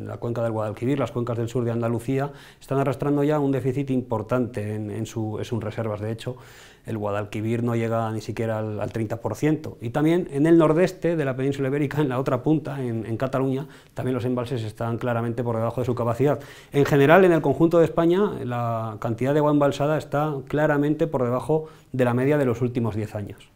La cuenca del Guadalquivir, las cuencas del sur de Andalucía, están arrastrando ya un déficit importante en, sus reservas. De hecho, el Guadalquivir no llega ni siquiera al, 30%. Y también en el nordeste de la península ibérica, en la otra punta, en, en, Cataluña, también los embalses están claramente por debajo de su capacidad. En general, en el conjunto de España, la cantidad de agua embalsada está claramente por debajo de la media de los últimos 10 años.